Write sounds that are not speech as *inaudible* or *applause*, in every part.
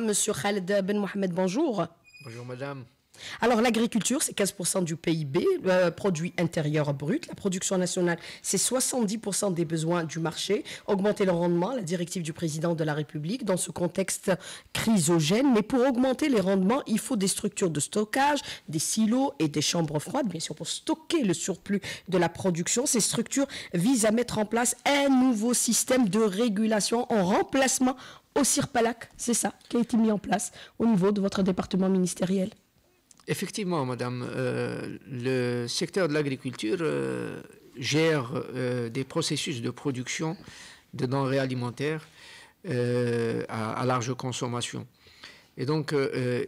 Monsieur Khaled Ben Mohamed, bonjour. Bonjour madame. Alors l'agriculture, c'est 15% du PIB, le euh, produit intérieur brut. La production nationale, c'est 70% des besoins du marché. Augmenter le rendement, la directive du président de la République, dans ce contexte chrysogène. Mais pour augmenter les rendements, il faut des structures de stockage, des silos et des chambres froides, bien sûr, pour stocker le surplus de la production. Ces structures visent à mettre en place un nouveau système de régulation en remplacement au CIRPALAC. C'est ça qui a été mis en place au niveau de votre département ministériel. Effectivement, madame, euh, le secteur de l'agriculture euh, gère euh, des processus de production de denrées alimentaires à, large consommation. Et donc,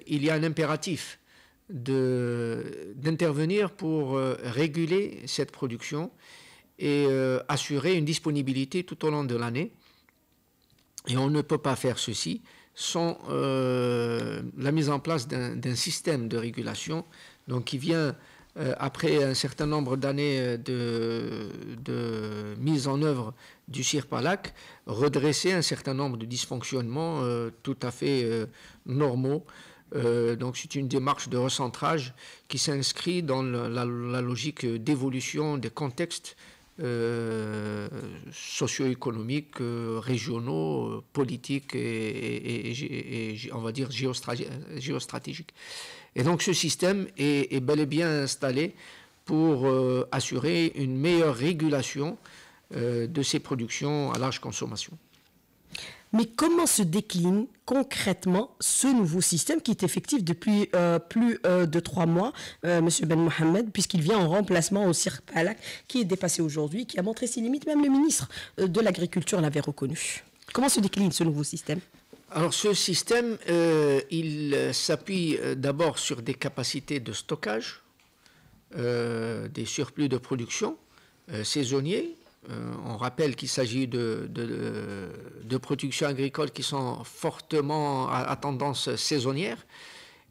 il y a un impératif d'intervenir pour réguler cette production et assurer une disponibilité tout au long de l'année. Et on ne peut pas faire ceci sont euh, la mise en place d'un système de régulation donc qui vient euh, après un certain nombre d'années euh, de, mise en œuvre du CIRPALAC, redresser un certain nombre de dysfonctionnements tout à fait normaux. donc c'est une démarche de recentrage qui s'inscrit dans la logique d'évolution des contextes euh, socio-économiques, euh, régionaux, euh, politiques et, on va dire géostratégiques. Et donc ce système est, bel et bien installé pour assurer une meilleure régulation de ces productions à large consommation. Mais comment se décline concrètement ce nouveau système qui est effectif depuis euh, plus euh, de trois mois, M. Euh, Monsieur Ben Mohamed, puisqu'il vient en remplacement au Cirque Palak, qui est dépassé aujourd'hui, qui a montré ses limites, même le ministre de l'Agriculture l'avait reconnu. Comment se décline ce nouveau système alors ce système, il s'appuie d'abord sur des capacités de stockage, des surplus de production saisonniers euh, on rappelle qu'il s'agit de, productions agricoles qui sont fortement à, tendance saisonnière.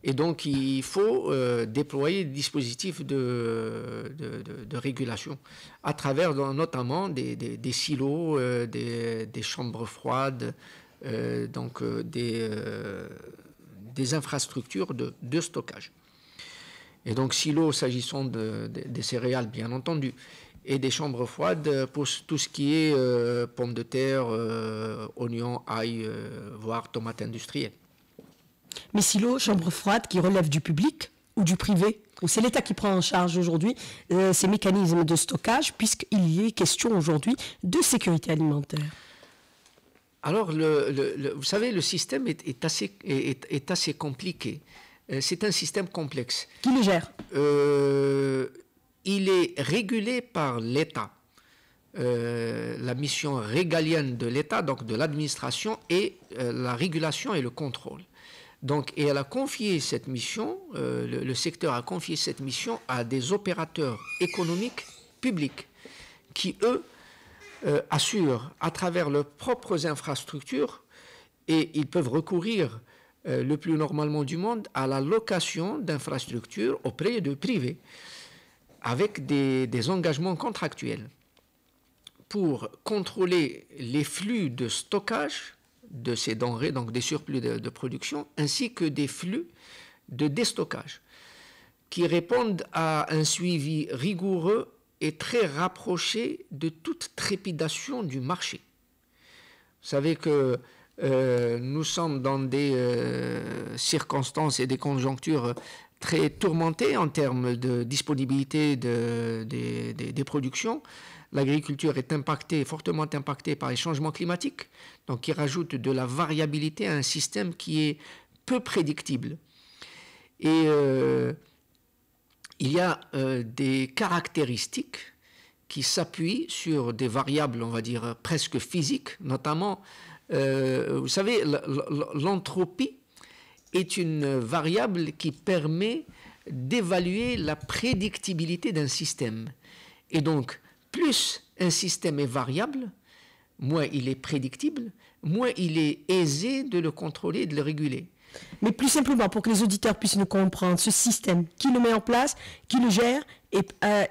Et donc, il faut euh, déployer des dispositifs de, régulation à travers notamment des, silos, euh, des, des, chambres froides, donc des, infrastructures de, stockage. Et donc, silos s'agissant des céréales, bien entendu et des chambres froides pour tout ce qui est euh, pommes de terre, euh, oignons, ail, euh, voire tomates industrielles. Mais silo, chambre froide, qui relève du public ou du privé C'est l'État qui prend en charge aujourd'hui ces mécanismes de stockage puisqu'il y est question aujourd'hui de sécurité alimentaire. Alors, le, vous savez, le système est, assez, est, assez compliqué. C'est un système complexe. Qui le gère il est régulé par l'État. Euh, la mission régalienne de l'État, donc de l'administration, est euh, la régulation et le contrôle. Donc, et elle a confié cette mission, euh, le, le, secteur a confié cette mission à des opérateurs économiques publics qui, eux, assurent à travers leurs propres infrastructures et ils peuvent recourir le plus normalement du monde à la location d'infrastructures auprès de privés avec des, engagements contractuels pour contrôler les flux de stockage de ces denrées, donc des surplus de, production, ainsi que des flux de déstockage, qui répondent à un suivi rigoureux et très rapproché de toute trépidation du marché. Vous savez que euh, nous sommes dans des euh, circonstances et des conjonctures très tourmenté en termes de disponibilité des productions. L'agriculture est impactée, fortement impactée par les changements climatiques, donc qui rajoute de la variabilité à un système qui est peu prédictible. Et euh, il y a euh, des caractéristiques qui s'appuient sur des variables, on va dire, presque physiques, notamment, euh, vous savez, l'entropie est une variable qui permet d'évaluer la prédictibilité d'un système. Et donc, plus un système est variable, moins il est prédictible, moins il est aisé de le contrôler et de le réguler. Mais plus simplement, pour que les auditeurs puissent nous comprendre, ce système, qui le met en place, qui le gère et, euh,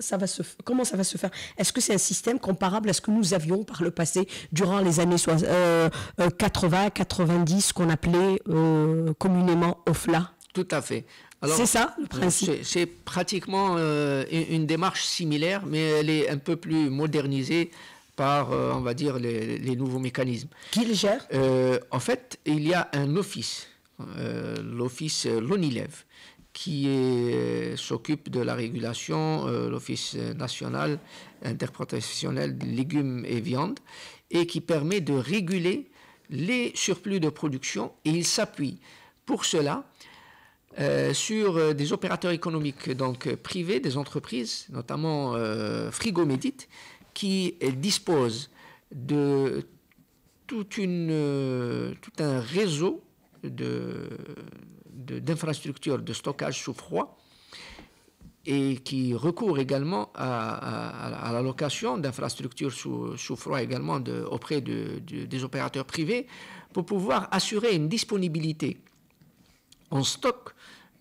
ça comment ça va se faire Est-ce que c'est un système comparable à ce que nous avions par le passé durant les années 80, 90, euh, euh, qu'on appelait communément OFLA Tout à fait. C'est ça le principe C'est pratiquement une, démarche similaire, mais elle est un peu plus modernisée par, on va dire, les, les nouveaux mécanismes. Qui le gère En fait, il y a un office, l'office l'ONILEV, qui s'occupe de la régulation, euh, l'Office national interprofessionnel des légumes et viandes, et qui permet de réguler les surplus de production, et il s'appuie pour cela euh, sur euh, des opérateurs économiques donc privés, des entreprises, notamment Frigo-Médite, qui disposent de tout un réseau de d'infrastructures de, stockage sous froid et qui recourt également à, à, la location d'infrastructures sous, sous, froid également auprès des opérateurs privés pour pouvoir assurer une disponibilité en stock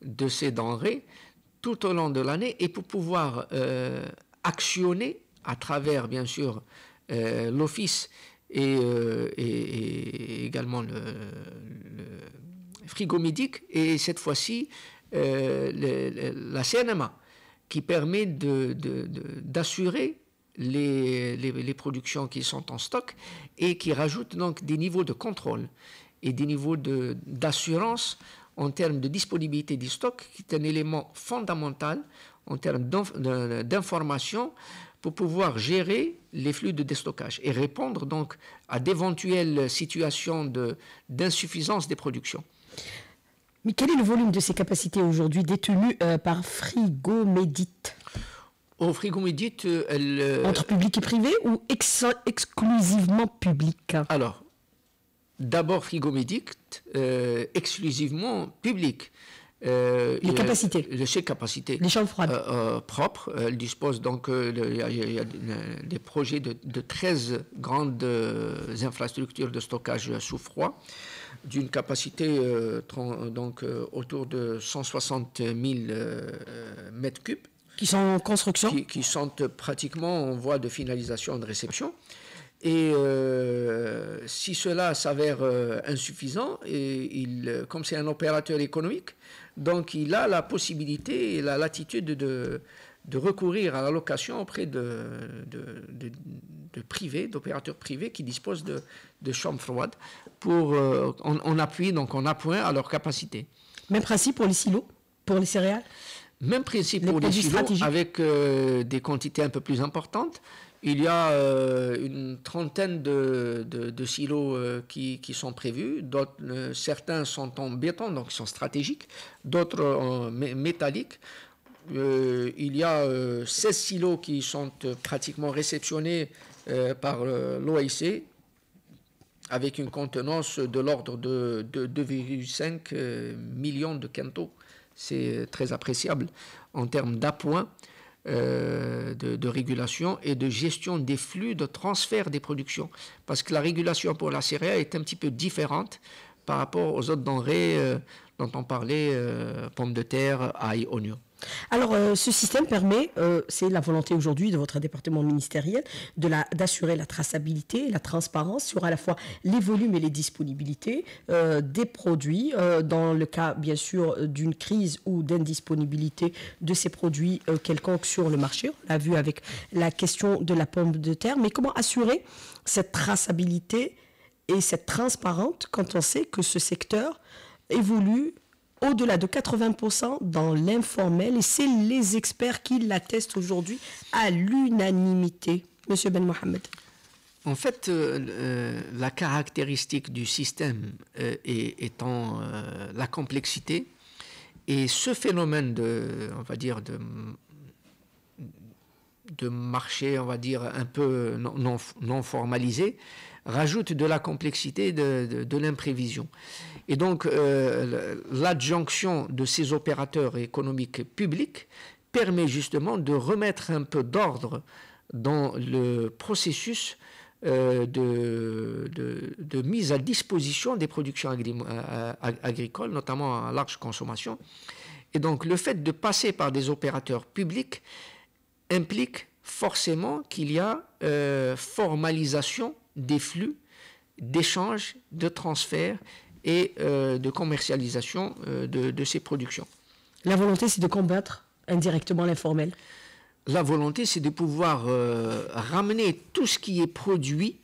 de ces denrées tout au long de l'année et pour pouvoir euh, actionner à travers bien sûr euh, l'Office euh, et, également le frigomédique et cette fois-ci euh, la CNMA, qui permet d'assurer les, productions qui sont en stock et qui rajoute donc des niveaux de contrôle et des niveaux d'assurance en termes de disponibilité du stock, qui est un élément fondamental en termes d'information pour pouvoir gérer les flux de déstockage et répondre donc à d'éventuelles situations d'insuffisance des productions. Mais quel est le volume de ces capacités aujourd'hui détenues euh, par Frigomédite Au oh, euh, euh, Entre public et privé ou exclusivement public Alors, d'abord frigo euh, exclusivement public. les capacités. Les capacités. Les chambres froides. propres. Elle dispose donc, il y, a des projets de, de 13 grandes infrastructures de stockage sous froid d'une capacité euh, euh, donc, euh, autour de 160 000 mètres cubes. Qui sont en construction qui, sont pratiquement en voie de finalisation de réception. Et si cela s'avère insuffisant, et il, comme c'est un opérateur économique, donc il a la possibilité et la latitude de, de recourir à la location auprès de, de, privés, d'opérateurs privés qui disposent de, chambres froides pour on, euh, appuie donc on appuie à leur capacité. Même principe pour les silos, pour les céréales. Même principe pour les silos avec euh, des quantités un peu plus importantes. Il y a euh, une trentaine de, silos qui, sont prévus. certains sont en béton, donc ils sont stratégiques. D'autres métalliques. Euh, il y a 16 euh, silos qui sont euh, pratiquement réceptionnés par l'OIC avec une contenance de l'ordre de, 2,5 millions de quintaux. C'est très appréciable en termes d'appoint, de, régulation et de gestion des flux de transfert des productions. Parce que la régulation pour la céréale est un petit peu différente par rapport aux autres denrées dont on parlait, pommes de terre, ail, oignons. Alors, euh, ce système permet, euh, c'est la volonté aujourd'hui de votre département ministériel, d'assurer la traçabilité et la transparence sur à la fois les volumes et les disponibilités euh, des produits, dans le cas bien sûr d'une crise ou d'indisponibilité de ces produits quelconques sur le marché. On l'a vu avec la question de la pompe de terre, mais comment assurer cette traçabilité et cette transparence quand on sait que ce secteur évolue au-delà de 80% dans l'informel et c'est les experts qui l'attestent aujourd'hui à l'unanimité. Monsieur Ben Mohamed. En fait, euh, la caractéristique du système euh, est, étant euh, la complexité et ce phénomène de, on va dire, de, marché, on va dire, un peu non, formalisé, rajoute de la complexité de, de l'imprévision. Et donc, euh, l'adjonction de ces opérateurs économiques publics permet justement de remettre un peu d'ordre dans le processus euh, de, mise à disposition des productions euh, agricoles, notamment à large consommation. Et donc, le fait de passer par des opérateurs publics implique forcément qu'il y a formalisation des flux d'échanges, de transferts et euh, de commercialisation euh, de, ces productions. La volonté, c'est de combattre indirectement l'informel La volonté, c'est de pouvoir euh, ramener tout ce qui est produit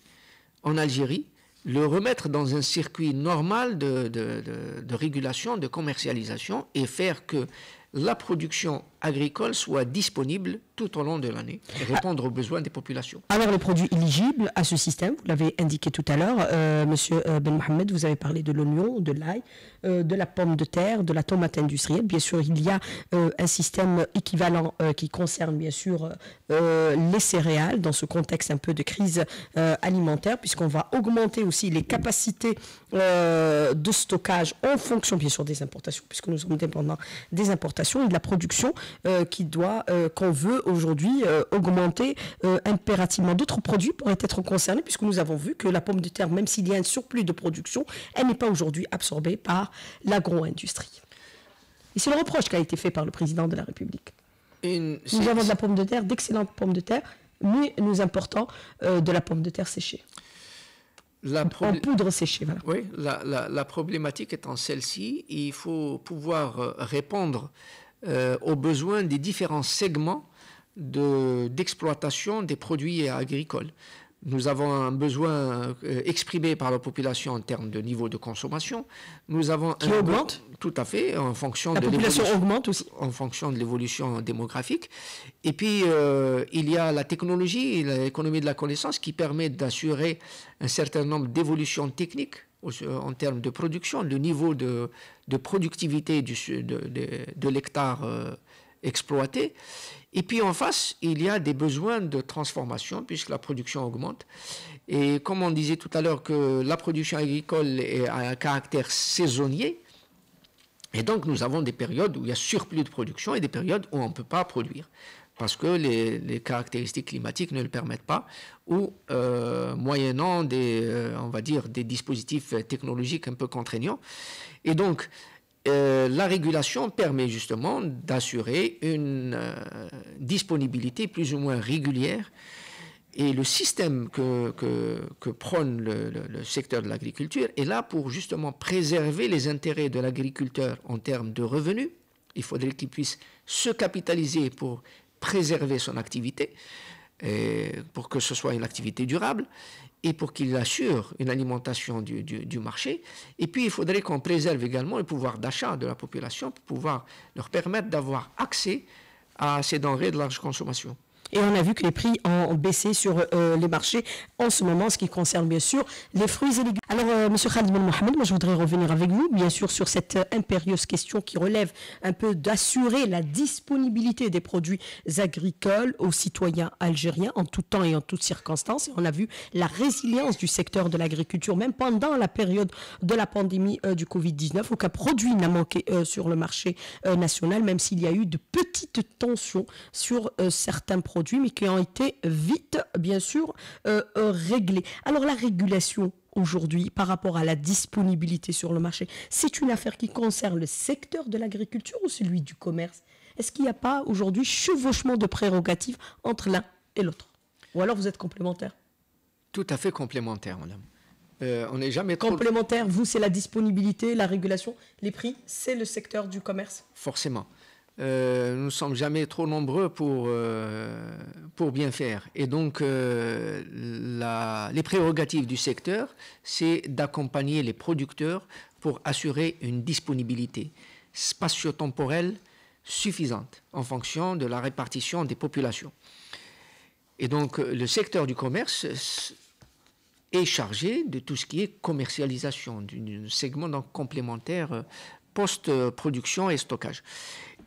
en Algérie, le remettre dans un circuit normal de, de régulation, de commercialisation, et faire que la production agricoles soient disponibles tout au long de l'année et répondre aux besoins des populations. Alors les produits éligibles à ce système, vous l'avez indiqué tout à l'heure, M. Euh, monsieur euh, Ben Mohamed, vous avez parlé de l'oignon, de l'ail, euh, de la pomme de terre, de la tomate industrielle. Bien sûr, il y a un système équivalent qui concerne bien sûr les céréales dans ce contexte un peu de crise alimentaire, puisqu'on va augmenter aussi les capacités de stockage en fonction bien sûr des importations, puisque nous sommes dépendants des importations et de la production euh, qui doit, euh, qu'on veut aujourd'hui euh, augmenter impérativement. D'autres produits pourraient être concernés puisque nous avons vu que la pomme de terre, même s'il y a un surplus de production, elle n'est pas aujourd'hui absorbée par l'agro-industrie. Et c'est le reproche qui a été fait par le président de la République. Une... Nous avons de la pomme de terre, d'excellentes pommes de terre, mais nous importons de la pomme de terre séchée. La en poudre séchée. Voilà. Oui, la, la problématique étant celle-ci, il faut pouvoir répondre euh, aux besoins des différents segments d'exploitation des produits agricoles. Nous avons un besoin euh, exprimé par la population en termes de niveau de consommation. Nous avons un augmente tout à fait en fonction de en fonction de l'évolution démographique. Et puis euh, il y a la technologie, l'économie de la connaissance qui permet d'assurer un certain nombre d'évolutions techniques en termes de production, le niveau de, productivité du, de, l'hectare euh, exploité. Et puis en face, il y a des besoins de transformation puisque la production augmente. Et comme on disait tout à l'heure que la production agricole a un caractère saisonnier, et donc nous avons des périodes où il y a surplus de production et des périodes où on ne peut pas produire parce que les, caractéristiques climatiques ne le permettent pas, ou euh, moyennant des, euh, on va dire, des dispositifs technologiques un peu contraignants. Et donc, euh, la régulation permet justement d'assurer une disponibilité plus ou moins régulière. Et le système que, prône le, le secteur de l'agriculture est là pour justement préserver les intérêts de l'agriculteur en termes de revenus. Il faudrait qu'il puisse se capitaliser pour préserver son activité euh, pour que ce soit une activité durable et pour qu'il assure une alimentation du, marché. Et puis, il faudrait qu'on préserve également le pouvoir d'achat de la population pour pouvoir leur permettre d'avoir accès à ces denrées de large consommation. Et on a vu que les prix ont baissé sur euh, les marchés en ce moment, ce qui concerne bien sûr les fruits et légumes. Alors, M. Euh, monsieur Khalid Ben Mohamed, moi je voudrais revenir avec vous, bien sûr, sur cette euh, impérieuse question qui relève un peu d'assurer la disponibilité des produits agricoles aux citoyens algériens en tout temps et en toutes circonstances. Et on a vu la résilience du secteur de l'agriculture, même pendant la période de la pandémie du Covid-19. Aucun produit n'a manqué sur le marché national, même s'il y a eu de petites tensions sur certains produits mais qui ont été vite, bien sûr, euh, euh, réglés. Alors la régulation aujourd'hui par rapport à la disponibilité sur le marché, c'est une affaire qui concerne le secteur de l'agriculture ou celui du commerce Est-ce qu'il n'y a pas aujourd'hui chevauchement de prérogatives entre l'un et l'autre Ou alors vous êtes complémentaires Tout à fait complémentaires, madame. Euh, on n'est jamais complémentaire. Vous, c'est la disponibilité, la régulation, les prix, c'est le secteur du commerce. Forcément. Euh, nous ne sommes jamais trop nombreux pour, euh, pour bien faire. Et donc, euh, les prérogatives du secteur, c'est d'accompagner les producteurs pour assurer une disponibilité spatio-temporelle suffisante en fonction de la répartition des populations. Et donc, le secteur du commerce est chargé de tout ce qui est commercialisation, d'un segment complémentaire post-production et stockage.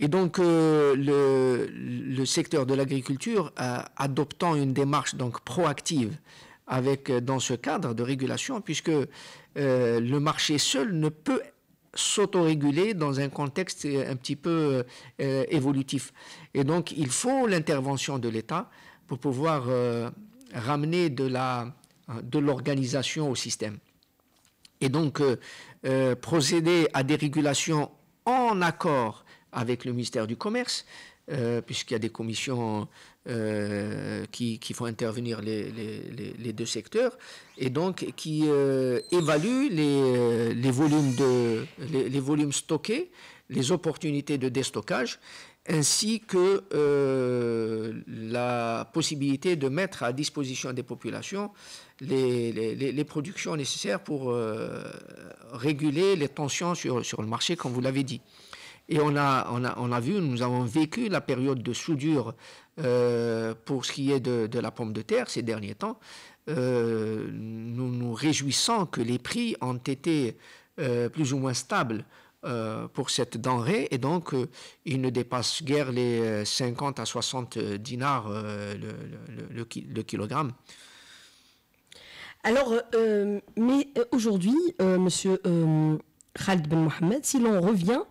Et donc, euh, le, secteur de l'agriculture, euh, adoptant une démarche donc proactive avec, euh, dans ce cadre de régulation, puisque le marché seul ne peut s'autoréguler dans un contexte un petit peu évolutif. Et donc, il faut l'intervention de l'État pour pouvoir ramener de, la, de l'organisation au système. Et donc, procéder à des régulations en accord avec le ministère du Commerce, euh, puisqu'il y a des commissions euh, qui, font intervenir les, deux secteurs, et donc qui euh, évaluent les, volumes stockés, les opportunités de déstockage, ainsi que la possibilité de mettre à disposition des populations les, productions nécessaires pour réguler les tensions sur le marché, comme vous l'avez dit. Et on a, on, a, on a vu, nous avons vécu la période de soudure euh, pour ce qui est de, de, la pomme de terre ces derniers temps. Euh, nous nous réjouissons que les prix ont été euh, plus ou moins stables pour cette denrée et donc ils ne dépassent guère les 50 à 60 dinars le, le, le, kilogramme. Alors, mais aujourd'hui, M. Khaled Ben Mohamed, si l'on revient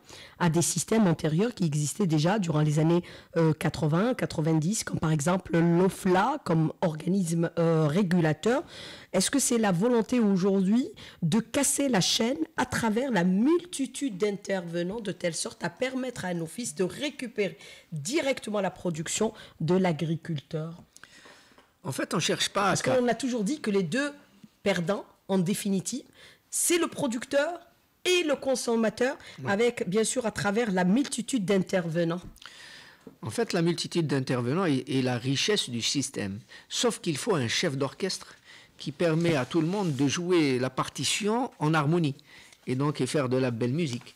à des systèmes antérieurs qui existaient déjà durant les années 80, euh, 90, comme par exemple l'OFLA comme organisme euh, régulateur. Est-ce que c'est la volonté aujourd'hui de casser la chaîne à travers la multitude d'intervenants de telle sorte à permettre à un office de récupérer directement la production de l'agriculteur En fait, on ne cherche pas à... Parce qu'on a toujours dit que les deux perdants, en définitive, c'est le producteur et le consommateur, avec bien sûr à travers la multitude d'intervenants En fait, la multitude d'intervenants est, la richesse du système. Sauf qu'il faut un chef d'orchestre qui permet à tout le monde de jouer la partition en harmonie et donc et faire de la belle musique.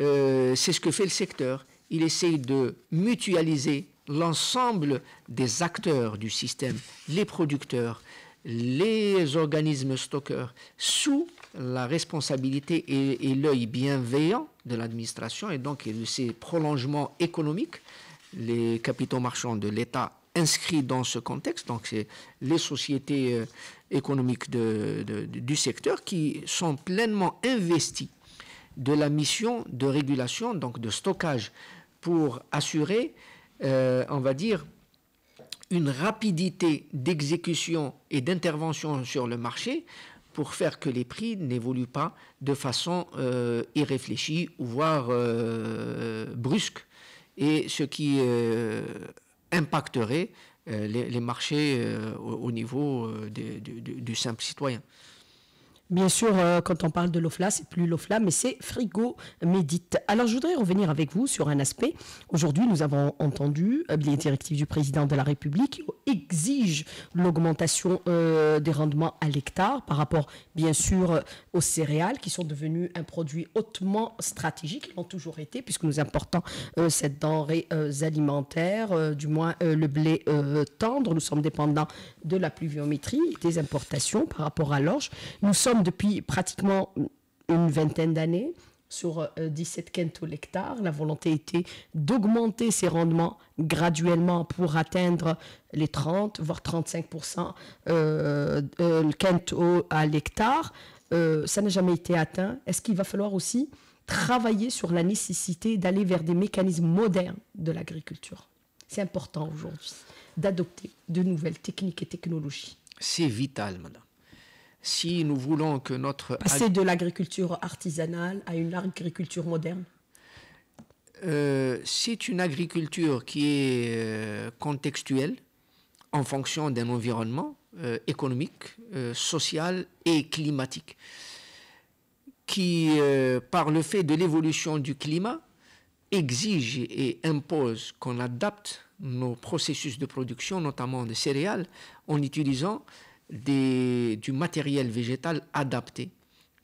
Euh, c'est ce que fait le secteur. Il essaye de mutualiser l'ensemble des acteurs du système, les producteurs, les organismes stockeurs, sous la responsabilité et, l'œil bienveillant de l'administration et donc de ses prolongements économiques, les capitaux marchands de l'État inscrits dans ce contexte, donc c'est les sociétés euh, économiques du secteur qui sont pleinement investies de la mission de régulation, donc de stockage, pour assurer, euh, on va dire, une rapidité d'exécution et d'intervention sur le marché pour faire que les prix n'évoluent pas de façon euh, irréfléchie voire euh, brusque, et ce qui euh, impacterait les, marchés au, niveau du simple citoyen. Bien sûr, euh, quand on parle de l'OFLA, c'est plus l'OFLA, mais c'est Frigo Médite. Alors, je voudrais revenir avec vous sur un aspect. Aujourd'hui, nous avons entendu euh, les directives du président de la République qui exigent l'augmentation euh, des rendements à l'hectare par rapport, bien sûr, aux céréales qui sont devenues un produit hautement stratégique. Ils l'ont toujours été, puisque nous importons cette denrée alimentaire, du moins le blé tendre. Nous sommes dépendants de la pluviométrie, des importations par rapport à l'orge. Nous sommes depuis pratiquement une vingtaine d'années sur 17 euh, quintaux l'hectare. La volonté était d'augmenter ces rendements graduellement pour atteindre les 30, voire 35% euh, euh, quintaux à l'hectare. ça n'a jamais été atteint. Est-ce qu'il va falloir aussi travailler sur la nécessité d'aller vers des mécanismes modernes de l'agriculture C'est important aujourd'hui d'adopter de nouvelles techniques et technologies. C'est vital, madame si nous voulons que notre... Passer de l'agriculture artisanale à une agriculture moderne euh, C'est une agriculture qui est euh, contextuelle en fonction d'un environnement euh, économique, social et climatique, qui, par le fait de l'évolution du climat, exige et impose qu'on adapte nos processus de production, notamment de céréales, en utilisant des, du matériel végétal adapté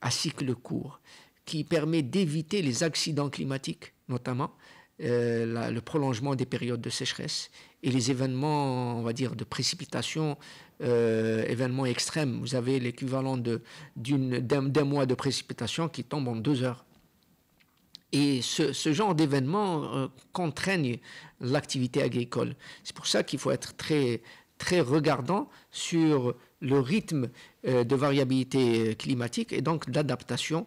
à cycle court, qui permet d'éviter les accidents climatiques, notamment euh, le prolongement des périodes de sécheresse et les événements, on va dire, de précipitations, euh, événements extrêmes. Vous avez l'équivalent d'un mois de précipitation qui tombe en deux heures. Et ce, genre d'événements euh, contraignent l'activité agricole. C'est pour ça qu'il faut être très, très regardant sur le rythme euh, de variabilité euh, climatique et donc d'adaptation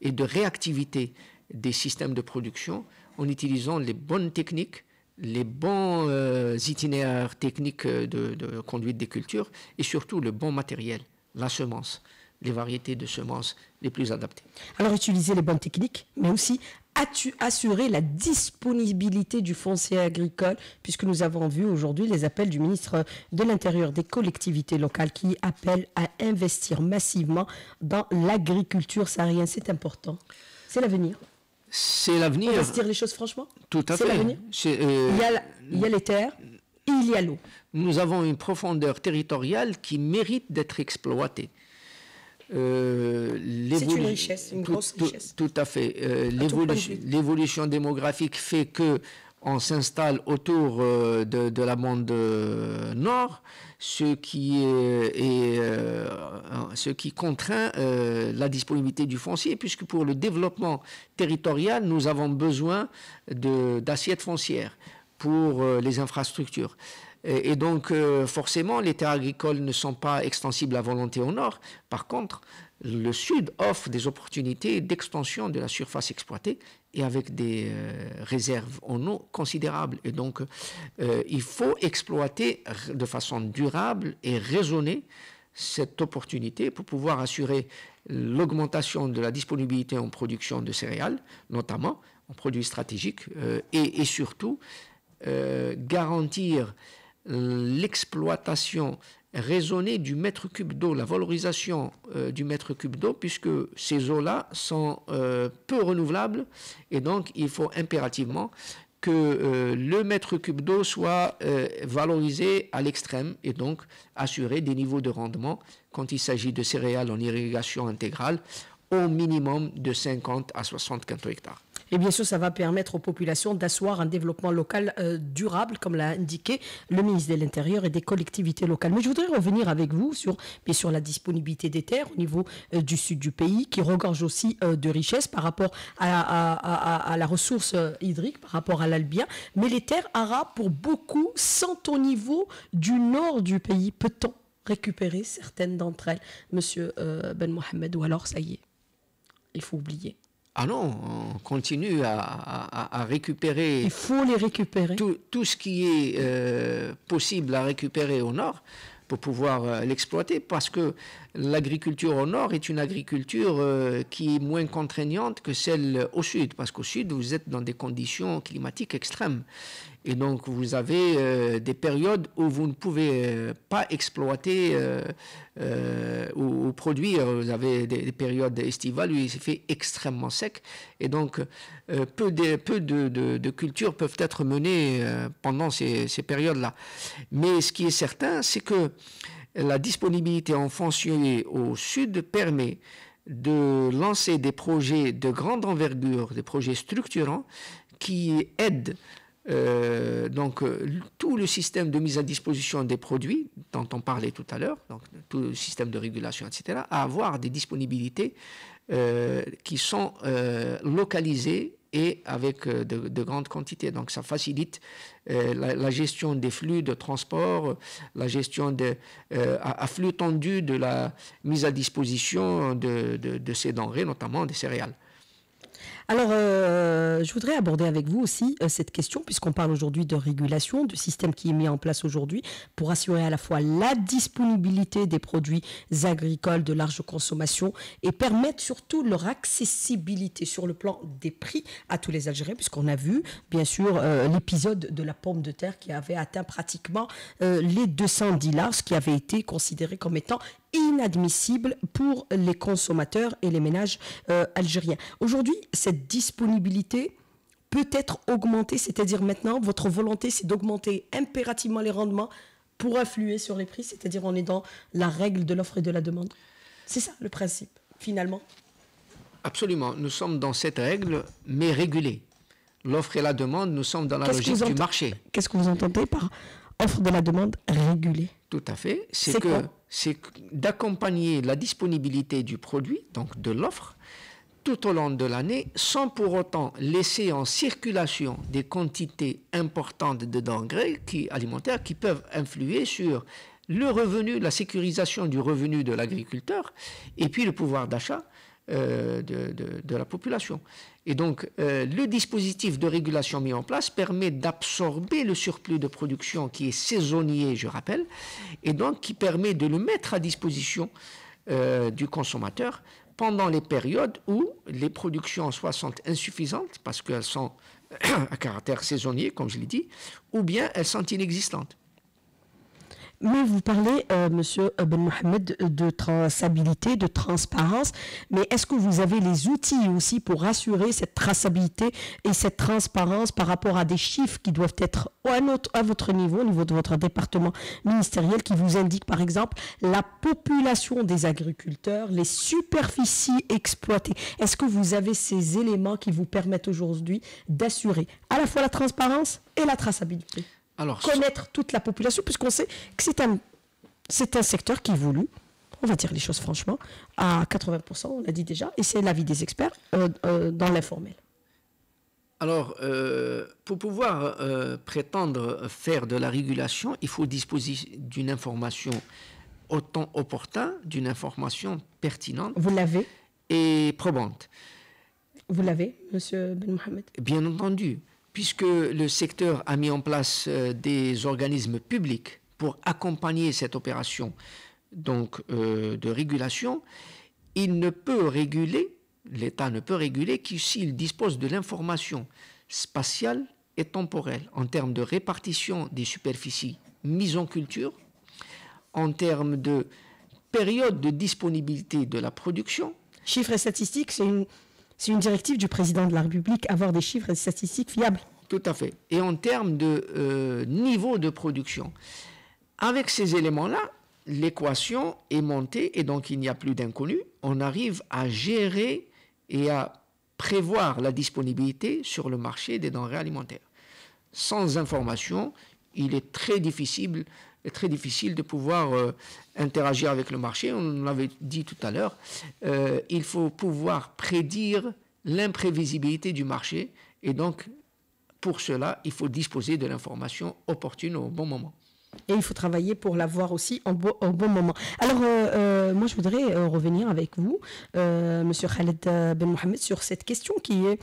et de réactivité des systèmes de production en utilisant les bonnes techniques, les bons euh, itinéraires techniques de, de, conduite des cultures et surtout le bon matériel, la semence les variétés de semences les plus adaptées. Alors utiliser les bonnes techniques, mais aussi as-tu assuré la disponibilité du foncier agricole Puisque nous avons vu aujourd'hui les appels du ministre de l'Intérieur des collectivités locales qui appellent à investir massivement dans l'agriculture rien, C'est important. C'est l'avenir. C'est l'avenir. On dire les choses franchement Tout à fait. C'est l'avenir. Euh, il, il y a les terres, il y a l'eau. Nous avons une profondeur territoriale qui mérite d'être exploitée. Euh, l'évolution, une richesse, une grosse richesse. Tout, à fait. Euh, l'évolution, démographique fait que on s'installe autour euh, de, la bande nord, ce qui, ce qui contraint la disponibilité du foncier, puisque pour le développement territorial, nous avons besoin d'assiettes foncières pour les infrastructures. Et donc, euh, forcément, les terres agricoles ne sont pas extensibles à volonté au nord. Par contre, le sud offre des opportunités d'extension de la surface exploitée et avec des euh, réserves en eau considérables. Et donc, euh, il faut exploiter de façon durable et raisonnée cette opportunité pour pouvoir assurer l'augmentation de la disponibilité en production de céréales, notamment en produits stratégiques, et, surtout garantir l'exploitation raisonnée du mètre cube d'eau, la valorisation euh, du mètre cube d'eau, puisque ces eaux-là sont euh, peu renouvelables et donc il faut impérativement que euh, le mètre cube d'eau soit valorisé à l'extrême et donc assurer des niveaux de rendement quand il s'agit de céréales en irrigation intégrale au minimum de 50 à 60 hectares. Et bien sûr, ça va permettre aux populations d'asseoir un développement local euh, durable, comme l'a indiqué le ministre de l'Intérieur et des collectivités locales. Mais je voudrais revenir avec vous sur, sur la disponibilité des terres au niveau euh, du sud du pays, qui regorge aussi euh, de richesses par rapport à, à la ressource hydrique, par rapport à l'Albien. Mais les terres arabes, pour beaucoup, sont au niveau du nord du pays. Peut-on récupérer certaines d'entre elles, Monsieur Ben Mohamed, ou alors ça y est, il faut oublier ah non, on continue à, récupérer. Il faut les récupérer. Tout, ce qui est euh, possible à récupérer au nord pour pouvoir euh, l'exploiter, parce que l'agriculture au nord est une agriculture euh, qui est moins contraignante que celle au sud, parce qu'au sud, vous êtes dans des conditions climatiques extrêmes. Et donc, vous avez euh, des périodes où vous ne pouvez euh, pas exploiter euh, ou, produire. Vous avez des, périodes estivales où il fait extrêmement sec. Et donc, peu, de, peu de, cultures peuvent être menées pendant ces, ces périodes-là. Mais ce qui est certain, c'est que la disponibilité en foncier au sud permet de lancer des projets de grande envergure, des projets structurants qui aident euh, donc euh, tout le système de mise à disposition des produits dont on parlait tout à l'heure, donc tout le système de régulation, etc., à avoir des disponibilités euh, qui sont localisées et avec de, grandes quantités. Donc ça facilite la, gestion des flux de transport, la gestion de, à, flux tendu de la mise à disposition de ces denrées, notamment des céréales. Alors, euh, je voudrais aborder avec vous aussi euh, cette question, puisqu'on parle aujourd'hui de régulation, du système qui est mis en place aujourd'hui pour assurer à la fois la disponibilité des produits agricoles de large consommation et permettre surtout leur accessibilité sur le plan des prix à tous les Algériens, puisqu'on a vu, bien sûr, euh, l'épisode de la pomme de terre qui avait atteint pratiquement les 210 dollars, ce qui avait été considéré comme étant inadmissible pour les consommateurs et les ménages euh, algériens. Aujourd'hui, cette disponibilité peut être augmentée, c'est-à-dire maintenant, votre volonté, c'est d'augmenter impérativement les rendements pour influer sur les prix, c'est-à-dire on est dans la règle de l'offre et de la demande. C'est ça le principe, finalement. Absolument, nous sommes dans cette règle, mais régulée. L'offre et la demande, nous sommes dans la logique du marché. Qu'est-ce que vous entendez par offre de la demande régulée Tout à fait. C'est que c'est d'accompagner la disponibilité du produit, donc de l'offre, tout au long de l'année, sans pour autant laisser en circulation des quantités importantes de denrées alimentaires qui peuvent influer sur le revenu, la sécurisation du revenu de l'agriculteur et puis le pouvoir d'achat euh, de, la population. Et donc, euh, le dispositif de régulation mis en place permet d'absorber le surplus de production qui est saisonnier, je rappelle, et donc qui permet de le mettre à disposition euh, du consommateur pendant les périodes où les productions soi sont insuffisantes parce qu'elles sont *clears throat* à caractère saisonnier, comme je l'ai dit, ou bien elles sont inexistantes. Mais vous parlez, euh, Monsieur Ben Mohamed, de traçabilité, de transparence. Mais est-ce que vous avez les outils aussi pour assurer cette traçabilité et cette transparence par rapport à des chiffres qui doivent être à, à votre niveau, au niveau de votre département ministériel, qui vous indiquent par exemple la population des agriculteurs, les superficies exploitées. Est-ce que vous avez ces éléments qui vous permettent aujourd'hui d'assurer à la fois la transparence et la traçabilité connaître toute la population, puisqu'on sait que c'est un, secteur qui évolue, on va dire les choses franchement, à 80%, on l'a dit déjà, et c'est l'avis des experts euh, euh, dans l'informel. Alors, euh, pour pouvoir prétendre faire de la régulation, il faut disposer d'une information autant opportun, d'une information pertinente. Vous l'avez Et probante. Vous l'avez, Monsieur Ben Mohamed Bien entendu puisque le secteur a mis en place euh, des organismes publics pour accompagner cette opération donc, euh, de régulation, il ne peut réguler, l'État ne peut réguler qu'il s'il dispose de l'information spatiale et temporelle en termes de répartition des superficies mises en culture, en termes de période de disponibilité de la production. Chiffres et statistiques, c'est une c'est une directive du président de la République, avoir des chiffres et statistiques fiables. Tout à fait. Et en termes de euh, niveau de production, avec ces éléments-là, l'équation est montée et donc il n'y a plus d'inconnu. On arrive à gérer et à prévoir la disponibilité sur le marché des denrées alimentaires. Sans information, il est très difficile est très difficile de pouvoir euh, interagir avec le marché. On l'avait dit tout à l'heure. Euh, il faut pouvoir prédire l'imprévisibilité du marché. Et donc, pour cela, il faut disposer de l'information opportune au bon moment. Et il faut travailler pour l'avoir aussi en au bon moment. Alors, euh, euh, moi, je voudrais euh, revenir avec vous, Monsieur Khaled Ben Mohamed, sur cette question qui est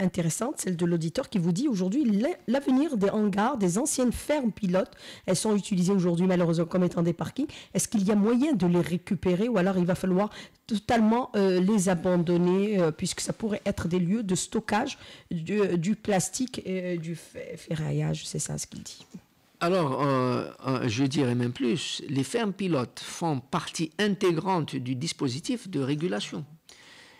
intéressante, celle de l'auditeur qui vous dit aujourd'hui l'avenir des hangars, des anciennes fermes pilotes, elles sont utilisées aujourd'hui malheureusement comme étant des parkings. Est-ce qu'il y a moyen de les récupérer ou alors il va falloir totalement les abandonner puisque ça pourrait être des lieux de stockage du plastique et du ferraillage, c'est ça ce qu'il dit. Alors, euh, euh, je dirais même plus, les fermes pilotes font partie intégrante du dispositif de régulation.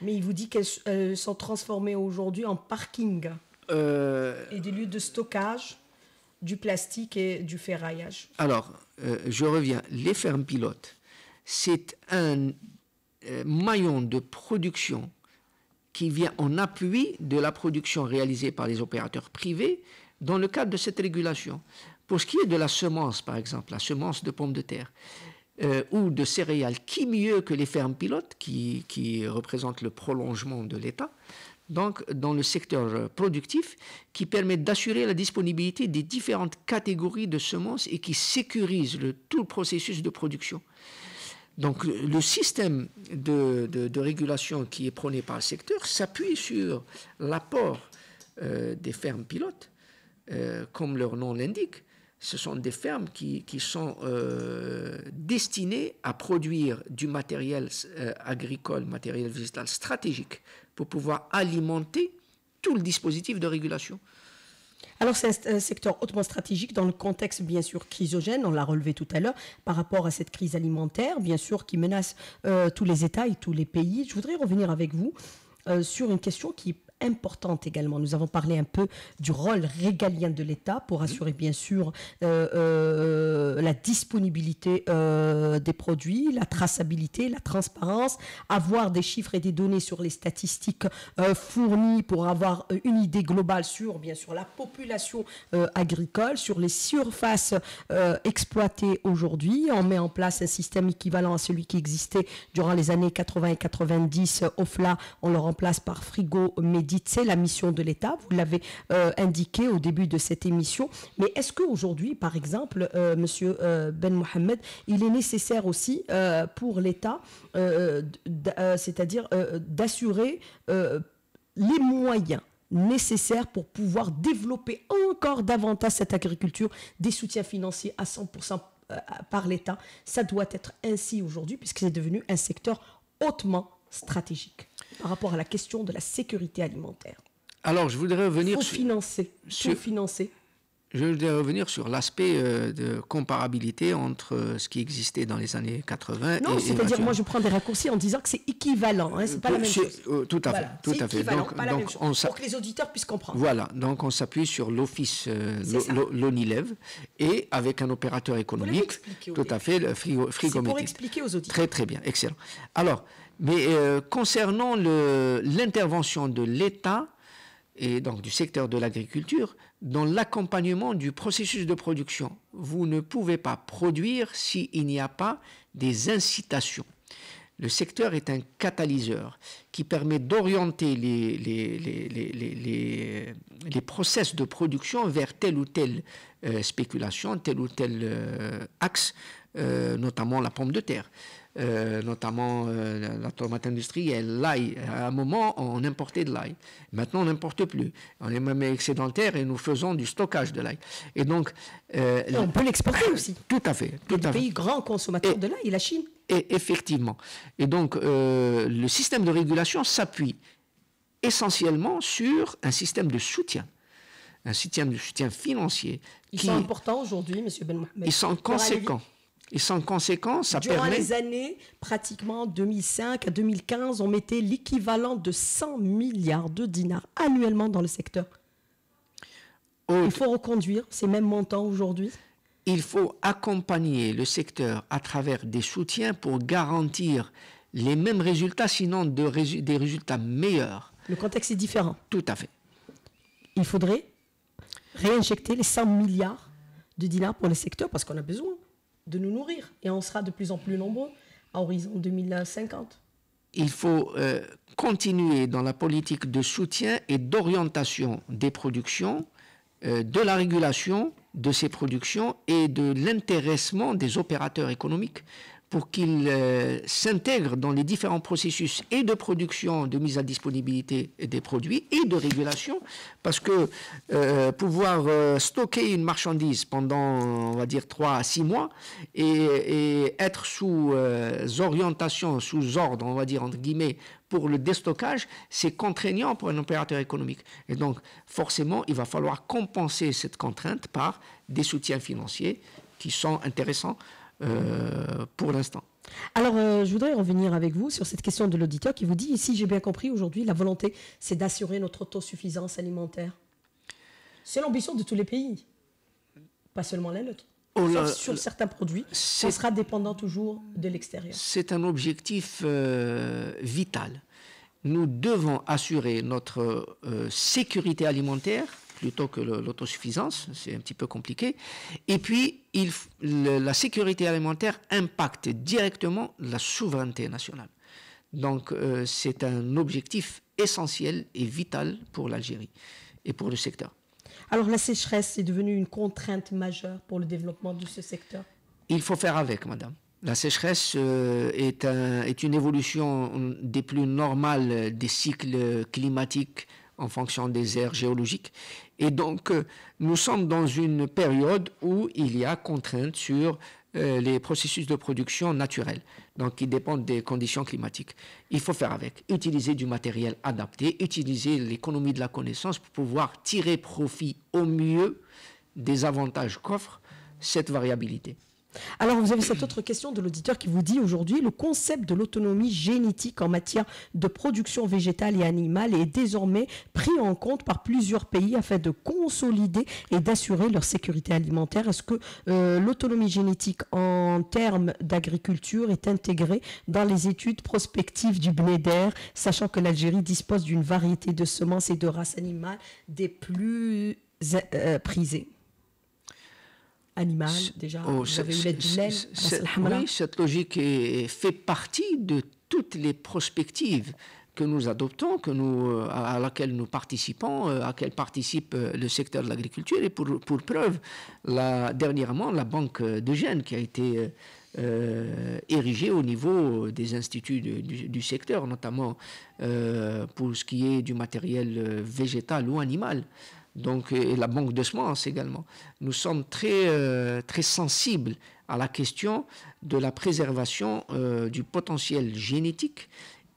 Mais il vous dit qu'elles euh, sont transformées aujourd'hui en parking et des lieux de stockage du plastique et du ferraillage. Alors, je reviens, les fermes pilotes, c'est un maillon de production qui vient en appui de la production réalisée par les opérateurs privés dans le cadre de cette régulation. Pour ce qui est de la semence, par exemple, la semence de pommes de terre euh, ou de céréales, qui mieux que les fermes pilotes qui, représentent le prolongement de l'État donc dans le secteur productif, qui permet d'assurer la disponibilité des différentes catégories de semences et qui sécurise tout le processus de production. Donc le système de, régulation qui est prôné par le secteur s'appuie sur l'apport euh, des fermes pilotes, euh, comme leur nom l'indique, ce sont des fermes qui, qui sont euh, destinées à produire du matériel euh, agricole, matériel végétal stratégique, pour pouvoir alimenter tout le dispositif de régulation. Alors c'est un, secteur hautement stratégique dans le contexte bien sûr chrysogène, on l'a relevé tout à l'heure, par rapport à cette crise alimentaire, bien sûr, qui menace euh, tous les États et tous les pays. Je voudrais revenir avec vous sur une question qui importante également. Nous avons parlé un peu du rôle régalien de l'État pour assurer bien sûr euh, euh, la disponibilité euh, des produits, la traçabilité, la transparence, avoir des chiffres et des données sur les statistiques fournies pour avoir une idée globale sur bien sûr la population agricole, sur les surfaces exploitées aujourd'hui. On met en place un système équivalent à celui qui existait durant les années 80 et 90 au FLA. On le remplace par frigo médical Dites c'est la mission de l'État, vous l'avez euh, indiqué au début de cette émission. Mais est-ce qu'aujourd'hui, par exemple, euh, Monsieur euh, Ben Mohamed, il est nécessaire aussi pour l'État, c'est-à-dire d'assurer les moyens nécessaires pour pouvoir développer encore davantage cette agriculture, des soutiens financiers à 100% par l'État. Ça doit être ainsi aujourd'hui puisque c'est devenu un secteur hautement stratégique par rapport à la question de la sécurité alimentaire Alors, je voudrais revenir sur, financer, sur, financer. Je voudrais revenir sur l'aspect euh, de comparabilité entre euh, ce qui existait dans les années 80 et. Non, c'est-à-dire, moi, je prends des raccourcis en disant que c'est équivalent, hein, c'est pas la euh, même chose. tout à fait, tout à fait. Donc, pour que les auditeurs puissent comprendre. Voilà, donc on s'appuie sur l'office, l'ONILEV, et avec un opérateur économique. tout à fait, le frigo, Pour expliquer aux auditeurs. Très, très bien, excellent. Alors. Mais euh, concernant l'intervention de l'État et donc du secteur de l'agriculture dans l'accompagnement du processus de production, vous ne pouvez pas produire s'il n'y a pas des incitations. Le secteur est un catalyseur qui permet d'orienter les, les, process de production vers telle ou telle euh, spéculation, tel ou tel euh, axe, notamment la pomme de terre. Euh, notamment euh, la tomate industrie et l'ail. À un moment, on importait de l'ail. Maintenant, on n'importe plus. On est même excédentaire et nous faisons du stockage de l'ail. Et donc, euh, on peut l'exporter ah, aussi. Tout à fait. Tout pays grand consommateur de l'ail, la Chine. Et effectivement. Et donc, le système de régulation s'appuie essentiellement sur un système de soutien un système de soutien financier. Ils sont importants aujourd'hui, M. Ben Ils sont conséquents. Et sans conséquence, ça Durant les années, pratiquement 2005 à 2015, on mettait l'équivalent de 100 milliards de dinars annuellement dans le secteur. Il faut reconduire ces mêmes montants aujourd'hui Il faut accompagner le secteur à travers des soutiens pour garantir les mêmes résultats, sinon des résultats meilleurs. Le contexte est différent. Tout à fait. Il faudrait réinjecter les 100 milliards de dinars pour le secteur parce qu'on a besoin de nous nourrir. Et on sera de plus en plus nombreux à horizon 2050. Il faut euh, continuer dans la politique de soutien et d'orientation des productions, euh, de la régulation de ces productions et de l'intéressement des opérateurs économiques pour qu'il euh, s'intègre dans les différents processus et de production, de mise à disponibilité des produits et de régulation, parce que euh, pouvoir euh, stocker une marchandise pendant, on va dire, 3 à 6 mois et, et être sous orientation, sous ordre, on va dire, entre guillemets, pour le déstockage, c'est contraignant pour un opérateur économique. Et donc, forcément, il va falloir compenser cette contrainte par des soutiens financiers qui sont intéressants euh, pour l'instant. Alors, euh, je voudrais revenir avec vous sur cette question de l'auditeur qui vous dit, ici j'ai bien compris, aujourd'hui, la volonté, c'est d'assurer notre autosuffisance alimentaire. C'est l'ambition de tous les pays, pas seulement la nôtres. Oh sur certains produits, on sera dépendant toujours de l'extérieur. C'est un objectif euh, vital. Nous devons assurer notre sécurité alimentaire plutôt que l'autosuffisance, c'est un petit peu compliqué. Et puis, la sécurité alimentaire impacte directement la souveraineté nationale. Donc, euh, c'est un objectif essentiel et vital pour l'Algérie et pour le secteur. Alors, la sécheresse est devenue une contrainte majeure pour le développement de ce secteur Il faut faire avec, madame. La sécheresse euh, est, un, est, une évolution des plus normales des cycles climatiques en fonction des aires géologiques. Et donc, euh, nous sommes dans une période où il y a contrainte sur euh, les processus de production naturels, donc qui dépendent des conditions climatiques. Il faut faire avec, utiliser du matériel adapté, utiliser l'économie de la connaissance pour pouvoir tirer profit au mieux des avantages qu'offre cette variabilité. Alors, vous avez cette autre question de l'auditeur qui vous dit aujourd'hui, le concept de l'autonomie génétique en matière de production végétale et animale est désormais pris en compte par plusieurs pays afin de consolider et d'assurer leur sécurité alimentaire. Est-ce que euh, l'autonomie génétique en termes d'agriculture est intégrée dans les études prospectives du BNEDER, sachant que l'Algérie dispose d'une variété de semences et de races animales des plus euh, prisées animal déjà. Vous avez oui, cette logique fait partie de toutes les perspectives que nous adoptons, euh, à laquelle nous participons, euh, à laquelle participe euh, le secteur de l'agriculture. Et pour, preuve, dernièrement, la banque de gènes qui a été érigée au niveau des instituts du, secteur, notamment pour ce qui est du matériel végétal ou animal donc, et la banque de semences également. Nous sommes très, euh, très sensibles à la question de la préservation euh, du potentiel génétique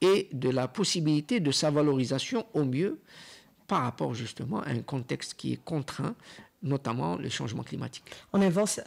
et de la possibilité de sa valorisation au mieux par rapport justement à un contexte qui est contraint notamment le changement climatique. On, inverse,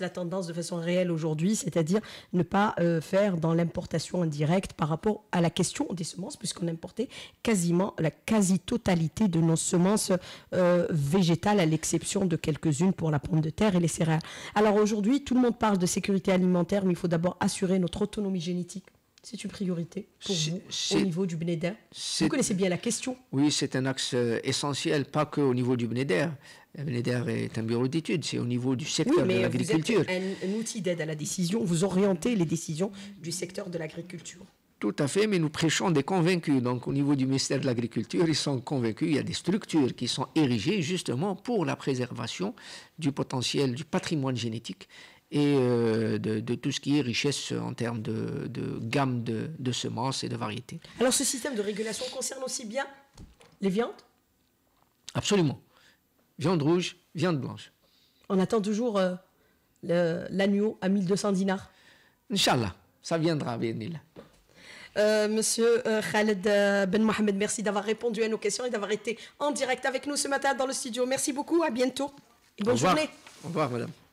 la tendance de façon réelle aujourd'hui, c'est-à-dire ne pas euh, faire dans l'importation indirecte par rapport à la question des semences, puisqu'on importait quasiment la quasi-totalité de nos semences euh, végétales, à l'exception de quelques-unes pour la pomme de terre et les céréales. Alors aujourd'hui, tout le monde parle de sécurité alimentaire, mais il faut d'abord assurer notre autonomie génétique c'est une priorité pour vous au niveau du BnEDER. Vous connaissez bien la question. Oui, c'est un axe euh, essentiel, pas qu'au niveau du BnEDER. Le BnEDER est un bureau d'études, c'est au niveau du secteur de l'agriculture. un outil d'aide à la décision, vous orientez les décisions du secteur de l'agriculture. Tout à fait, mais nous prêchons des convaincus. Donc au niveau du ministère de l'Agriculture, ils sont convaincus, il y a des structures qui sont érigées justement pour la préservation du potentiel du patrimoine génétique et euh, de, tout ce qui est richesse en termes de, gamme de, semences et de variétés. Alors ce système de régulation concerne aussi bien les viandes Absolument. Viande rouge, viande blanche. On attend toujours euh, l'agneau à 1200 dinars Inch'Allah, ça viendra, bien il. Euh, monsieur euh, Khaled Ben Mohamed, merci d'avoir répondu à nos questions et d'avoir été en direct avec nous ce matin dans le studio. Merci beaucoup, à bientôt et bonne journée. Au revoir, madame.